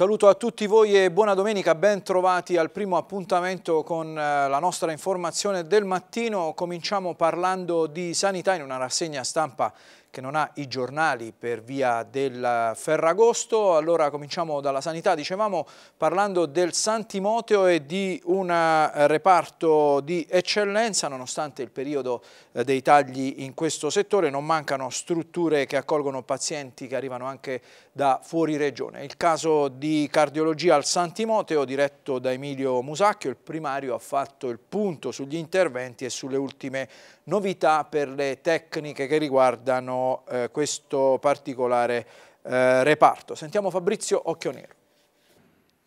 saluto a tutti voi e buona domenica, ben trovati al primo appuntamento con eh, la nostra informazione del mattino. Cominciamo parlando di sanità in una rassegna stampa che non ha i giornali per via del Ferragosto. Allora cominciamo dalla sanità, dicevamo parlando del San Timoteo e di un eh, reparto di eccellenza, nonostante il periodo eh, dei tagli in questo settore non mancano strutture che accolgono pazienti che arrivano anche da fuori regione. Il caso di cardiologia al San Timoteo diretto da Emilio Musacchio, il primario ha fatto il punto sugli interventi e sulle ultime novità per le tecniche che riguardano eh, questo particolare eh, reparto. Sentiamo Fabrizio Occhionero.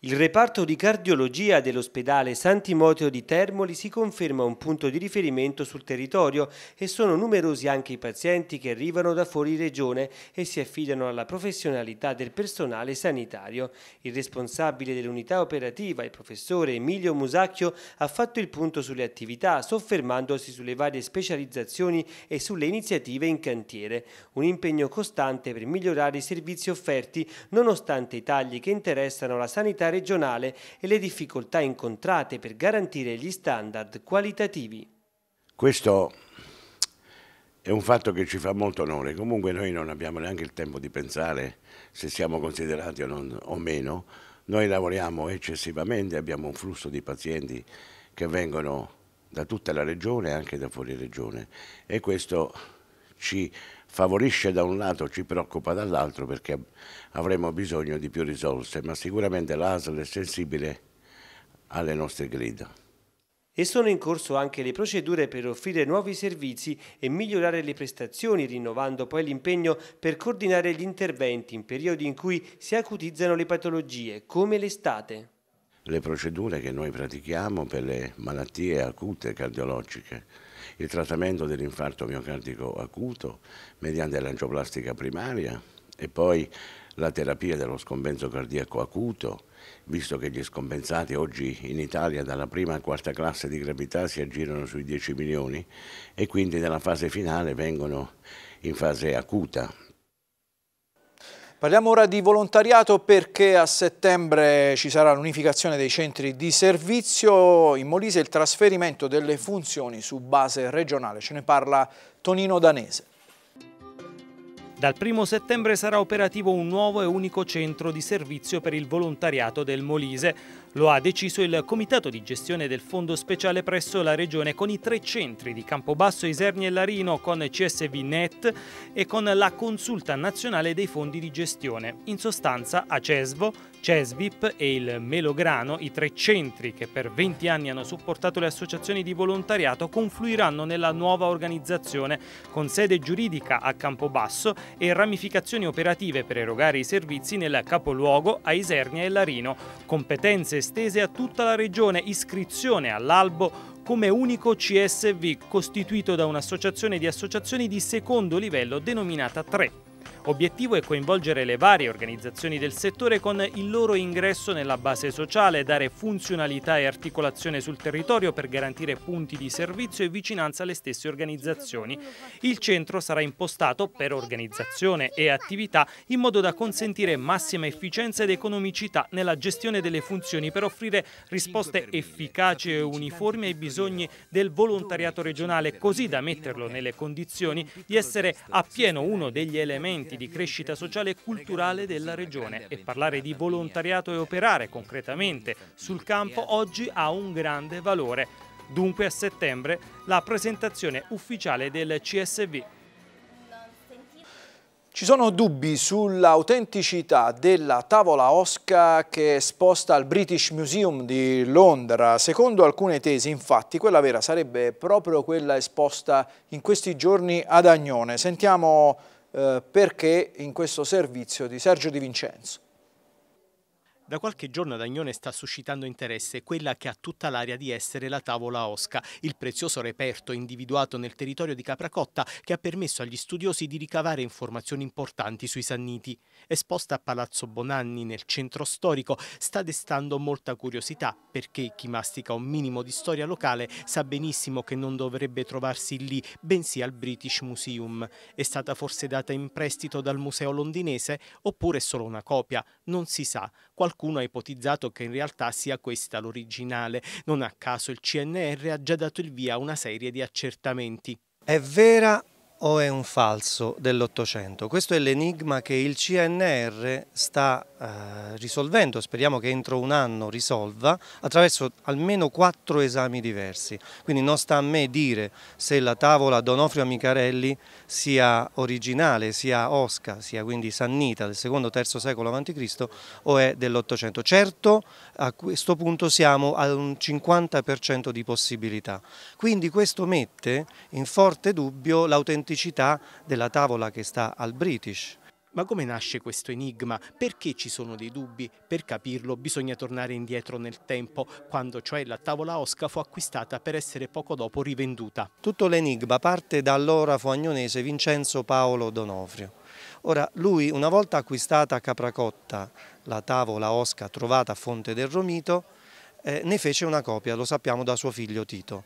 Il reparto di cardiologia dell'ospedale San Timoteo di Termoli si conferma un punto di riferimento sul territorio e sono numerosi anche i pazienti che arrivano da fuori regione e si affidano alla professionalità del personale sanitario. Il responsabile dell'unità operativa, il professore Emilio Musacchio, ha fatto il punto sulle attività, soffermandosi sulle varie specializzazioni e sulle iniziative in cantiere. Un impegno costante per migliorare i servizi offerti, nonostante i tagli che interessano la sanità regionale e le difficoltà incontrate per garantire gli standard qualitativi. Questo è un fatto che ci fa molto onore, comunque noi non abbiamo neanche il tempo di pensare se siamo considerati o, non, o meno, noi lavoriamo eccessivamente, abbiamo un flusso di pazienti che vengono da tutta la regione e anche da fuori regione e questo ci favorisce da un lato, ci preoccupa dall'altro perché avremo bisogno di più risorse, ma sicuramente l'ASL è sensibile alle nostre grida. E sono in corso anche le procedure per offrire nuovi servizi e migliorare le prestazioni, rinnovando poi l'impegno per coordinare gli interventi in periodi in cui si acutizzano le patologie, come l'estate. Le procedure che noi pratichiamo per le malattie acute cardiologiche, il trattamento dell'infarto miocardico acuto mediante l'angioplastica primaria e poi la terapia dello scompenso cardiaco acuto, visto che gli scompensati oggi in Italia dalla prima a quarta classe di gravità si aggirano sui 10 milioni e quindi nella fase finale vengono in fase acuta, Parliamo ora di volontariato perché a settembre ci sarà l'unificazione dei centri di servizio in Molise e il trasferimento delle funzioni su base regionale. Ce ne parla Tonino Danese. Dal 1 settembre sarà operativo un nuovo e unico centro di servizio per il volontariato del Molise. Lo ha deciso il Comitato di gestione del Fondo Speciale presso la Regione con i tre centri di Campobasso, Iserni e Larino con CSV Net e con la Consulta Nazionale dei Fondi di Gestione, in sostanza a CESVO, CESVIP e il Melograno, i tre centri che per 20 anni hanno supportato le associazioni di volontariato, confluiranno nella nuova organizzazione con sede giuridica a Campobasso e ramificazioni operative per erogare i servizi nel capoluogo a Isernia e Larino, competenze estese a tutta la regione, iscrizione all'albo come unico CSV costituito da un'associazione di associazioni di secondo livello denominata 3 Obiettivo è coinvolgere le varie organizzazioni del settore con il loro ingresso nella base sociale, dare funzionalità e articolazione sul territorio per garantire punti di servizio e vicinanza alle stesse organizzazioni. Il centro sarà impostato per organizzazione e attività in modo da consentire massima efficienza ed economicità nella gestione delle funzioni per offrire risposte efficaci e uniformi ai bisogni del volontariato regionale, così da metterlo nelle condizioni di essere appieno uno degli elementi progetti di crescita sociale e culturale della regione e parlare di volontariato e operare concretamente sul campo oggi ha un grande valore. Dunque a settembre la presentazione ufficiale del CSV. Ci sono dubbi sull'autenticità della tavola Oscar che è esposta al British Museum di Londra. Secondo alcune tesi, infatti, quella vera sarebbe proprio quella esposta in questi giorni ad Agnone. Sentiamo eh, perché in questo servizio di Sergio Di Vincenzo. Da qualche giorno ad Agnone sta suscitando interesse quella che ha tutta l'aria di essere la tavola Osca, il prezioso reperto individuato nel territorio di Capracotta che ha permesso agli studiosi di ricavare informazioni importanti sui Sanniti. Esposta a Palazzo Bonanni nel centro storico sta destando molta curiosità perché chi mastica un minimo di storia locale sa benissimo che non dovrebbe trovarsi lì, bensì al British Museum. È stata forse data in prestito dal museo londinese oppure è solo una copia? Non si sa. Qualcuno ha ipotizzato che in realtà sia questa l'originale. Non a caso il CNR ha già dato il via a una serie di accertamenti. È vera o è un falso dell'Ottocento? Questo è l'enigma che il CNR sta eh, risolvendo, speriamo che entro un anno risolva, attraverso almeno quattro esami diversi. Quindi non sta a me dire se la tavola Donofrio Amicarelli sia originale, sia osca, sia quindi sannita del secondo o terzo secolo a.C. o è dell'Ottocento. Certo a questo punto siamo a un 50% di possibilità. Quindi questo mette in forte dubbio l'autenticità autenticità della tavola che sta al British. Ma come nasce questo enigma? Perché ci sono dei dubbi? Per capirlo bisogna tornare indietro nel tempo, quando cioè la tavola Osca fu acquistata per essere poco dopo rivenduta. Tutto l'enigma parte dall'orafo agnonese Vincenzo Paolo Donofrio. Ora, lui una volta acquistata a Capracotta la tavola Osca trovata a Fonte del Romito, eh, ne fece una copia, lo sappiamo da suo figlio Tito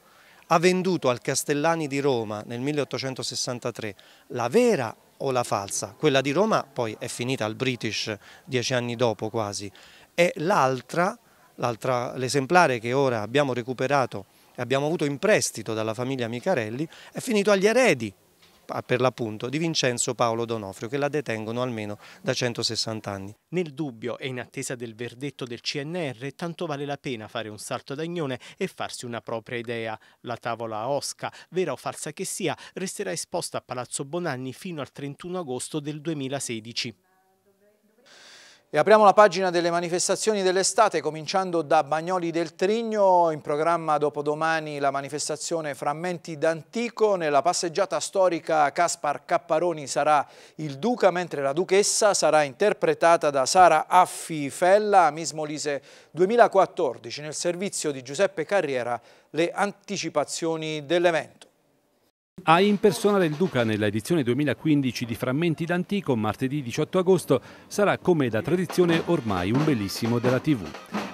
ha venduto al Castellani di Roma nel 1863 la vera o la falsa, quella di Roma poi è finita al British dieci anni dopo quasi, e l'altra, l'esemplare che ora abbiamo recuperato e abbiamo avuto in prestito dalla famiglia Micarelli, è finito agli eredi per l'appunto di Vincenzo Paolo Donofrio che la detengono almeno da 160 anni. Nel dubbio e in attesa del verdetto del CNR tanto vale la pena fare un salto d'agnone e farsi una propria idea. La tavola a Osca, vera o falsa che sia, resterà esposta a Palazzo Bonanni fino al 31 agosto del 2016. E apriamo la pagina delle manifestazioni dell'estate, cominciando da Bagnoli del Trigno, in programma dopodomani la manifestazione Frammenti d'Antico, nella passeggiata storica Caspar Capparoni sarà il duca, mentre la duchessa sarà interpretata da Sara Affi Fella, a Miss Molise 2014, nel servizio di Giuseppe Carriera, le anticipazioni dell'evento. A In Persona del Duca, nella edizione 2015 di Frammenti d'Antico, martedì 18 agosto, sarà come da tradizione ormai un bellissimo della TV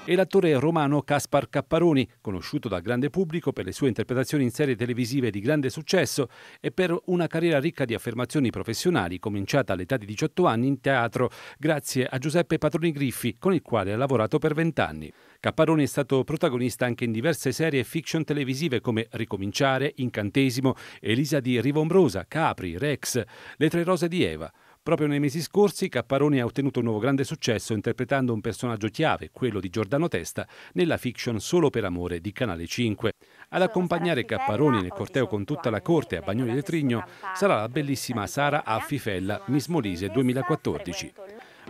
e l'attore romano Caspar Capparoni, conosciuto dal grande pubblico per le sue interpretazioni in serie televisive di grande successo e per una carriera ricca di affermazioni professionali, cominciata all'età di 18 anni in teatro, grazie a Giuseppe Patroni Griffi, con il quale ha lavorato per vent'anni. Capparone è stato protagonista anche in diverse serie fiction televisive come Ricominciare, Incantesimo, Elisa di Rivombrosa, Capri, Rex, Le tre rose di Eva. Proprio nei mesi scorsi Capparoni ha ottenuto un nuovo grande successo interpretando un personaggio chiave, quello di Giordano Testa, nella fiction Solo per amore di Canale 5. Ad accompagnare Capparoni nel corteo con tutta la corte a Bagnoli del Trigno sarà la bellissima Sara Affifella, Miss Molise 2014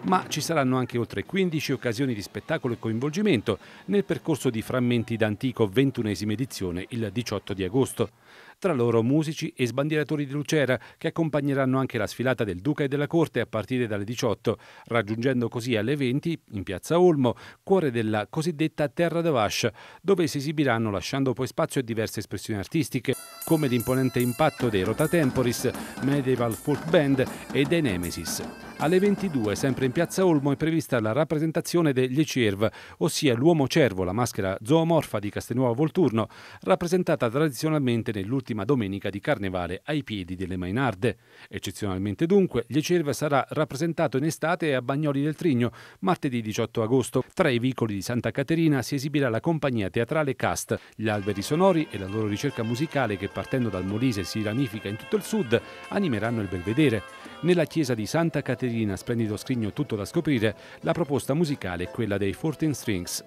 ma ci saranno anche oltre 15 occasioni di spettacolo e coinvolgimento nel percorso di Frammenti d'Antico 21esima edizione il 18 di agosto. Tra loro musici e sbandieratori di Lucera che accompagneranno anche la sfilata del Duca e della Corte a partire dalle 18, raggiungendo così alle 20 in piazza Olmo, cuore della cosiddetta Terra d'Avash, dove si esibiranno lasciando poi spazio a diverse espressioni artistiche come l'imponente impatto dei Rota Temporis, Medieval Folk Band e dei Nemesis. Alle 22, sempre in piazza Olmo, è prevista la rappresentazione degli Cerv, ossia l'uomo cervo, la maschera zoomorfa di Castelnuovo Volturno, rappresentata tradizionalmente nell'ultima domenica di Carnevale ai piedi delle Mainarde. Eccezionalmente dunque, gli Cerv sarà rappresentato in estate a Bagnoli del Trigno, martedì 18 agosto. Tra i vicoli di Santa Caterina si esibirà la compagnia teatrale Cast, gli alberi sonori e la loro ricerca musicale che partendo dal Molise si ramifica in tutto il sud, animeranno il belvedere. Nella chiesa di Santa Caterina ballerina, splendido scrigno tutto da scoprire, la proposta musicale è quella dei 14 Strings.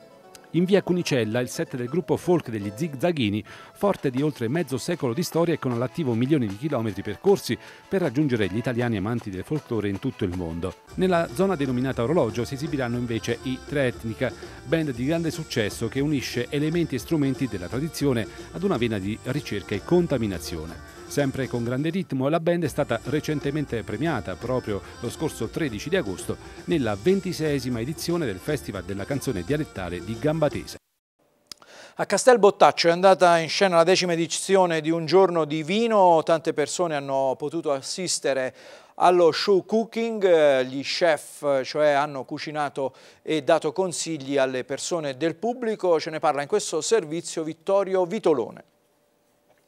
In via Cunicella, il set del gruppo folk degli Zigzaghini, forte di oltre mezzo secolo di storia e con all'attivo milioni di chilometri percorsi per raggiungere gli italiani amanti del folklore in tutto il mondo. Nella zona denominata Orologio si esibiranno invece i Tre Etnica, band di grande successo che unisce elementi e strumenti della tradizione ad una vena di ricerca e contaminazione. Sempre con grande ritmo, la band è stata recentemente premiata proprio lo scorso 13 di agosto nella ventisesima edizione del Festival della canzone dialettale di Gambatese. A Castel Bottaccio è andata in scena la decima edizione di Un giorno di vino, tante persone hanno potuto assistere allo show cooking, gli chef cioè hanno cucinato e dato consigli alle persone del pubblico, ce ne parla in questo servizio Vittorio Vitolone.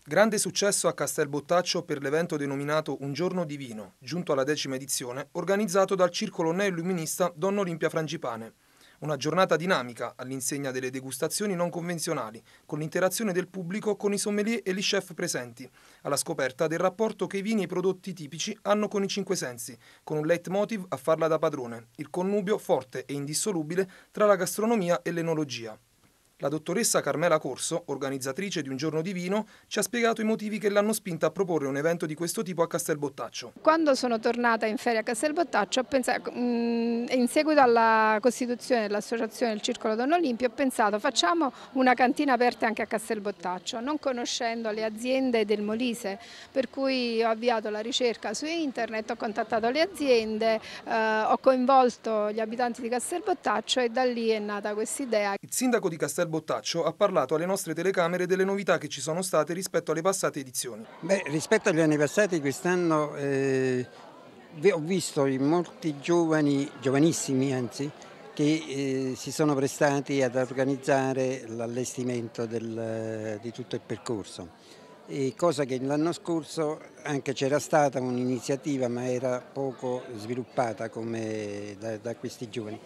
Grande successo a Castelbottaccio per l'evento denominato Un giorno di vino, giunto alla decima edizione, organizzato dal circolo neo-illuminista Don Olimpia Frangipane. Una giornata dinamica all'insegna delle degustazioni non convenzionali, con l'interazione del pubblico con i sommelier e gli chef presenti, alla scoperta del rapporto che i vini e i prodotti tipici hanno con i cinque sensi, con un leitmotiv a farla da padrone, il connubio forte e indissolubile tra la gastronomia e l'enologia. La dottoressa Carmela Corso, organizzatrice di Un giorno divino, ci ha spiegato i motivi che l'hanno spinta a proporre un evento di questo tipo a Castelbottaccio. Quando sono tornata in ferie a Castelbottaccio, pensato, mm, in seguito alla costituzione dell'associazione del Circolo Don Olimpio, ho pensato facciamo una cantina aperta anche a Castelbottaccio, non conoscendo le aziende del Molise, per cui ho avviato la ricerca su internet, ho contattato le aziende, eh, ho coinvolto gli abitanti di Castelbottaccio e da lì è nata questa idea. Il sindaco di Castelbottaccio Pascal Bottaccio ha parlato alle nostre telecamere delle novità che ci sono state rispetto alle passate edizioni. Beh, rispetto agli anni passati quest'anno eh, ho visto in molti giovani, giovanissimi anzi, che eh, si sono prestati ad organizzare l'allestimento eh, di tutto il percorso. E cosa che l'anno scorso anche c'era stata un'iniziativa ma era poco sviluppata come da, da questi giovani.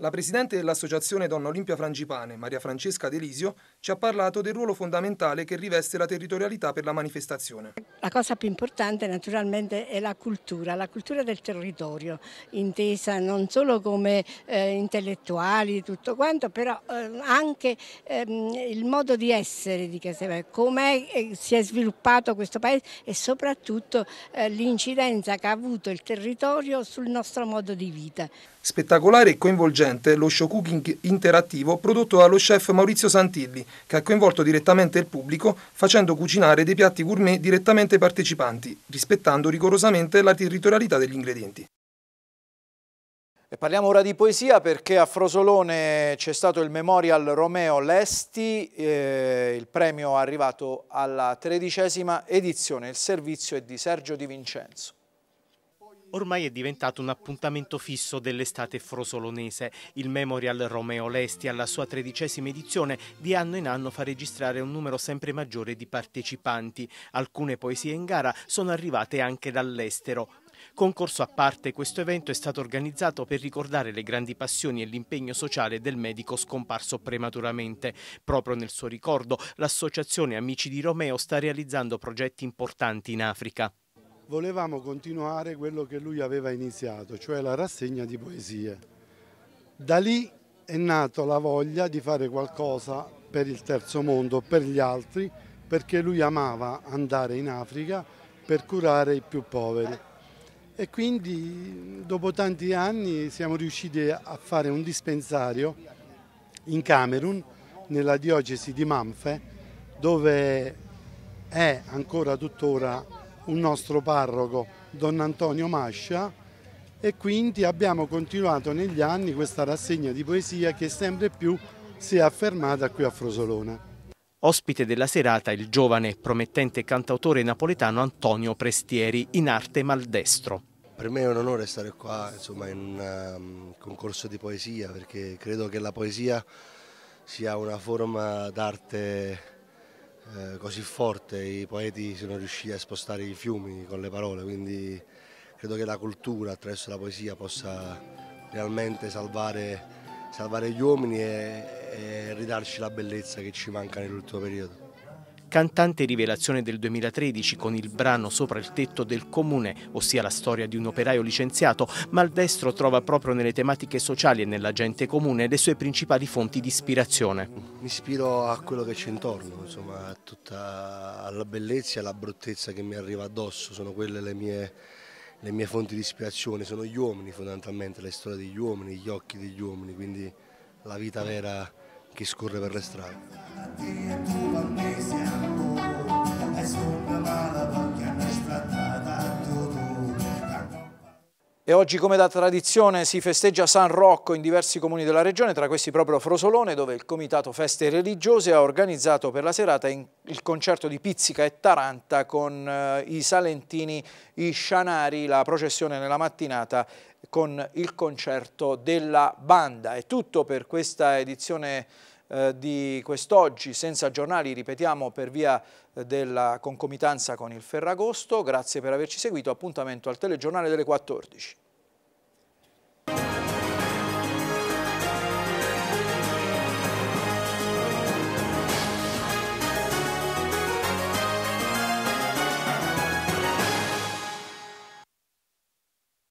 La presidente dell'associazione Donna Olimpia Frangipane, Maria Francesca Delisio, ci ha parlato del ruolo fondamentale che riveste la territorialità per la manifestazione. La cosa più importante naturalmente è la cultura, la cultura del territorio, intesa non solo come eh, intellettuali, tutto quanto, però eh, anche ehm, il modo di essere di Casabella, come eh, si è sviluppato questo paese e soprattutto eh, l'incidenza che ha avuto il territorio sul nostro modo di vita. Spettacolare e coinvolgente lo show cooking interattivo prodotto dallo chef Maurizio Santilli, che ha coinvolto direttamente il pubblico facendo cucinare dei piatti gourmet direttamente ai partecipanti, rispettando rigorosamente la territorialità degli ingredienti. E parliamo ora di poesia perché a Frosolone c'è stato il Memorial Romeo Lesti, eh, il premio è arrivato alla tredicesima edizione, il servizio è di Sergio Di Vincenzo. Ormai è diventato un appuntamento fisso dell'estate frosolonese. Il Memorial Romeo Lesti alla sua tredicesima edizione di anno in anno fa registrare un numero sempre maggiore di partecipanti. Alcune poesie in gara sono arrivate anche dall'estero. Concorso a parte, questo evento è stato organizzato per ricordare le grandi passioni e l'impegno sociale del medico scomparso prematuramente. Proprio nel suo ricordo, l'associazione Amici di Romeo sta realizzando progetti importanti in Africa volevamo continuare quello che lui aveva iniziato, cioè la rassegna di poesie. Da lì è nata la voglia di fare qualcosa per il terzo mondo, per gli altri, perché lui amava andare in Africa per curare i più poveri. E quindi dopo tanti anni siamo riusciti a fare un dispensario in Camerun, nella diocesi di Manfe, dove è ancora tuttora un nostro parroco, Don Antonio Mascia, e quindi abbiamo continuato negli anni questa rassegna di poesia che sempre più si è affermata qui a Frosolona. Ospite della serata il giovane e promettente cantautore napoletano Antonio Prestieri, in arte maldestro. Per me è un onore stare qua insomma, in un um, concorso di poesia perché credo che la poesia sia una forma d'arte eh, così forte, i poeti sono riusciti a spostare i fiumi con le parole, quindi credo che la cultura attraverso la poesia possa realmente salvare, salvare gli uomini e, e ridarci la bellezza che ci manca nell'ultimo periodo cantante rivelazione del 2013 con il brano Sopra il tetto del comune, ossia la storia di un operaio licenziato, Maldestro trova proprio nelle tematiche sociali e nella gente comune le sue principali fonti di ispirazione. Mi ispiro a quello che c'è intorno, insomma, a tutta la bellezza e alla bruttezza che mi arriva addosso, sono quelle le mie, le mie fonti di ispirazione, sono gli uomini fondamentalmente, le storie degli uomini, gli occhi degli uomini, quindi la vita vera che scorre per le strade. E oggi come da tradizione si festeggia San Rocco in diversi comuni della regione, tra questi proprio Frosolone dove il Comitato Feste Religiose ha organizzato per la serata il concerto di Pizzica e Taranta con eh, i salentini, i scianari, la processione nella mattinata con il concerto della banda. È tutto per questa edizione eh, di quest'oggi senza giornali, ripetiamo per via eh, della concomitanza con il Ferragosto. Grazie per averci seguito, appuntamento al telegiornale delle 14.